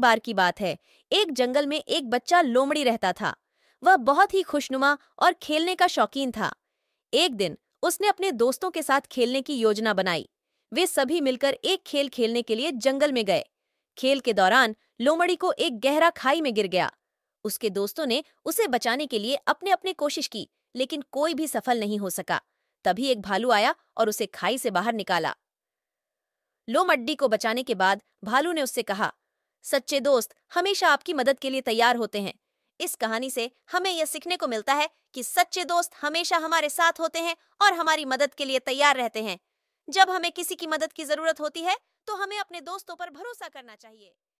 बार की बात है एक जंगल में एक बच्चा लोमड़ी रहता था वह बहुत ही खुशनुमा और खेलने का शौकीन था एक दिन उसने अपने दोस्तों के साथ खेलने की योजना बनाई वे सभी मिलकर एक खेल खेलने के लिए जंगल में गए खेल के दौरान लोमड़ी को एक गहरा खाई में गिर गया उसके दोस्तों ने उसे बचाने के लिए अपने अपने कोशिश की लेकिन कोई भी सफल नहीं हो सका तभी एक भालू आया और उसे खाई से बाहर निकाला लोमड्डी को बचाने के बाद भालू ने उससे कहा सच्चे दोस्त हमेशा आपकी मदद के लिए तैयार होते हैं इस कहानी से हमें यह सीखने को मिलता है कि सच्चे दोस्त हमेशा हमारे साथ होते हैं और हमारी मदद के लिए तैयार रहते हैं जब हमें किसी की मदद की जरूरत होती है तो हमें अपने दोस्तों पर भरोसा करना चाहिए